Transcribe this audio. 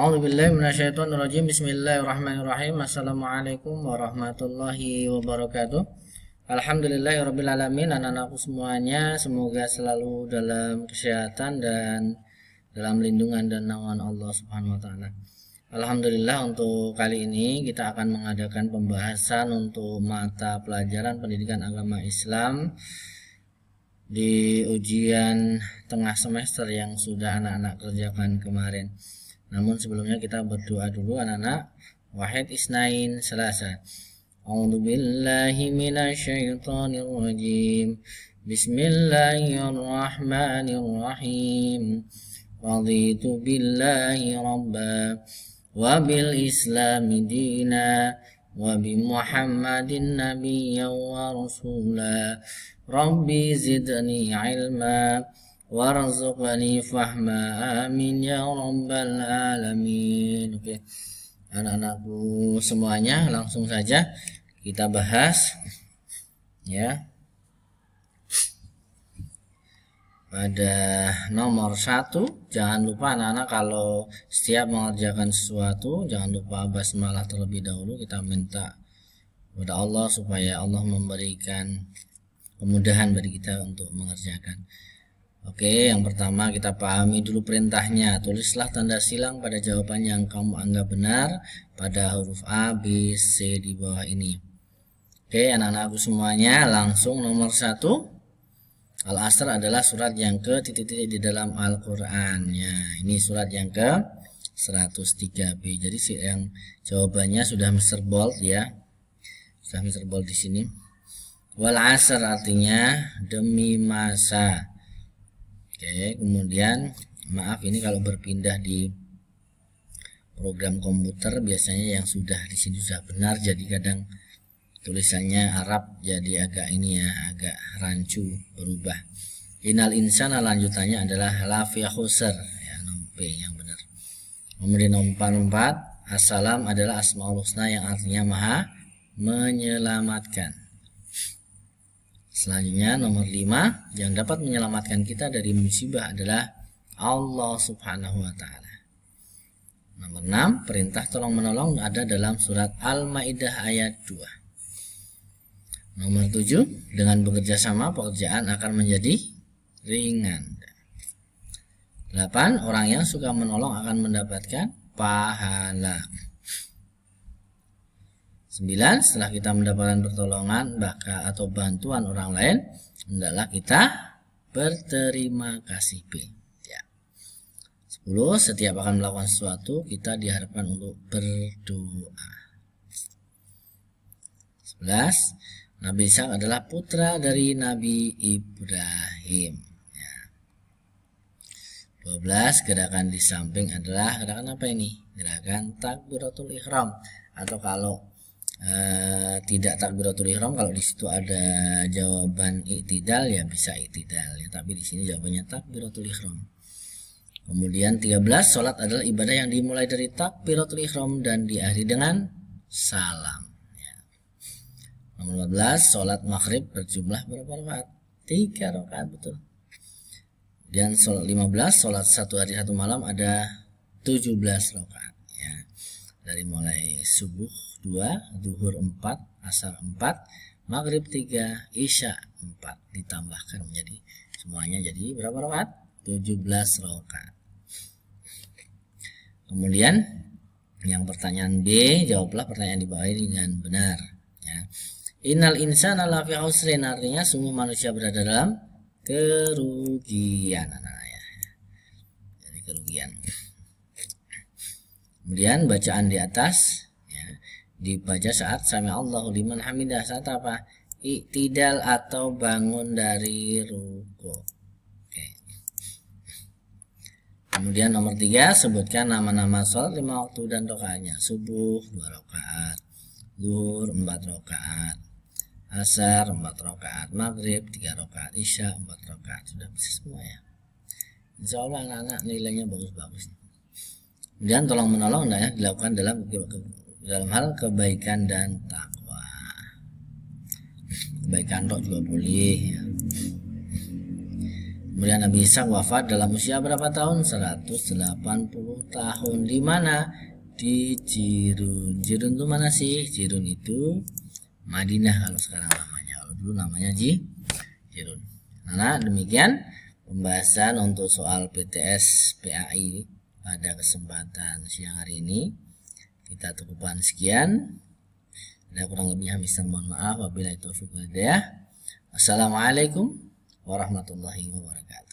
A'udzubillahiminasyaitonirrojim Bismillahirrahmanirrahim Assalamualaikum warahmatullahi wabarakatuh alamin. Anak-anakku semuanya Semoga selalu dalam kesehatan dan dalam lindungan dan naungan Allah subhanahu wa ta'ala Alhamdulillah untuk kali ini kita akan mengadakan pembahasan untuk mata pelajaran pendidikan agama Islam di ujian tengah semester yang sudah anak-anak kerjakan kemarin. Namun sebelumnya kita berdoa dulu anak-anak. Wahid isnain selasa. A'udzu billahi minasyaitonir rajim. Bismillahirrahmanirrahim. Raditu billahi rabba wa bil islami dina wa bi muhammadin nabiyyan wa rasula. Rabbi zidni ilma warzuqni fahma amin ya rabbal alamin oke anak-anakku semuanya langsung saja kita bahas ya pada nomor satu jangan lupa anak-anak kalau setiap mengerjakan sesuatu jangan lupa basmalah terlebih dahulu kita minta kepada Allah supaya Allah memberikan kemudahan bagi kita untuk mengerjakan Oke, yang pertama kita pahami dulu perintahnya. Tulislah tanda silang pada jawaban yang kamu anggap benar pada huruf A, B, C di bawah ini. Oke, anak-anakku semuanya, langsung nomor satu. Al-Asr adalah surat yang ke titik-titik di dalam Al-Quran. Ya, ini surat yang ke 103B. Jadi yang jawabannya sudah Mr. Bold ya. Sudah Mr. Bold di sini. Wal asr artinya demi masa. Oke, kemudian maaf ini kalau berpindah di program komputer biasanya yang sudah di sini sudah benar jadi kadang tulisannya Arab jadi agak ini ya agak rancu berubah inal insana lanjutannya adalah lafi khusr ya nompe yang benar kemudian nomor 4 assalam adalah asmaul husna yang artinya maha menyelamatkan Selanjutnya nomor 5 yang dapat menyelamatkan kita dari musibah adalah Allah Subhanahu wa taala. Nomor 6, perintah tolong menolong ada dalam surat Al-Maidah ayat 2. Nomor 7, dengan bekerja sama pekerjaan akan menjadi ringan. 8, orang yang suka menolong akan mendapatkan pahala. 9. Setelah kita mendapatkan pertolongan baka atau bantuan orang lain, hendaklah kita berterima kasih. Ya. 10. Setiap akan melakukan sesuatu, kita diharapkan untuk berdoa. 11. Nabi Isa adalah putra dari Nabi Ibrahim. 12 ya. gerakan di samping adalah gerakan apa ini? Gerakan takbiratul ihram atau kalau uh, tidak takbiratul ihram kalau di situ ada jawaban itidal ya bisa itidal ya tapi di sini jawabannya takbiratul ihram kemudian 13 salat adalah ibadah yang dimulai dari takbiratul ihram dan diakhiri dengan salam ya. nomor 12 salat maghrib berjumlah berapa rakaat tiga rakaat betul dan sholat 15 sholat satu hari satu malam ada 17 rakaat dari mulai subuh 2, duhur 4, asar 4, maghrib 3, isya 4 ditambahkan menjadi semuanya jadi berapa rakaat? 17 rakaat. Kemudian yang pertanyaan B, jawablah pertanyaan di bawah ini dengan benar ya. Innal insana lafi usrin artinya semua manusia berada dalam kerugian Nah, ya. ya. Jadi kerugian. Kemudian bacaan di atas ya, dibaca saat sami Allahu liman hamidah saat apa? Iktidal atau bangun dari ruko. Kemudian nomor tiga sebutkan nama-nama sholat lima waktu dan rokaatnya. Subuh dua rokaat, duhur empat rokaat, asar empat rokaat, maghrib tiga rokaat, isya empat rokaat. Sudah bisa semua ya. Insya Allah anak-anak nilainya bagus-bagus dan tolong menolong ya dilakukan dalam dalam hal kebaikan dan takwa kebaikan roh juga boleh ya. kemudian Nabi Isa wafat dalam usia berapa tahun 180 tahun di mana di Jirun Jirun itu mana sih Jirun itu Madinah kalau sekarang namanya kalau dulu namanya Ji Jirun nah demikian pembahasan untuk soal PTS PAI pada kesempatan siang hari ini. Kita cukupkan sekian. Ada kurang lebih habis ya, mohon maaf. itu fikir ya. Assalamualaikum warahmatullahi wabarakatuh.